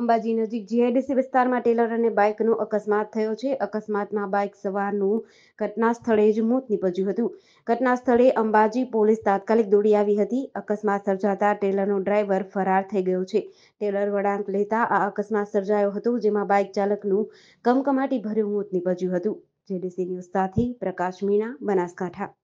અંબાજી નજીક જીઆઈડીસી વિસ્તારમાં ટેલર અને બાઇકનો અકસ્માત થયો છે અકસ્માતમાં બાઇક સવારનું ઘટના સ્થળે જ મોત નીપજ્યું હતું ઘટના સ્થળે અંબાજી પોલીસ તાત્કાલિક દોડી આવી હતી અકસ્માત સર્જાતા ટેલરનો ડ્રાઈવર ફરાર થઈ ગયો છે ટેલર વળાંક લેતા આ અકસ્માત સર્જાયો હતો જેમાં બાઇક ચાલકનું કમકમાટી ભર્યું મોત નીપજ્યું હતું જેડીસી ન્યૂઝ સાથે પ્રકાશ મીણા બનાસકાંઠા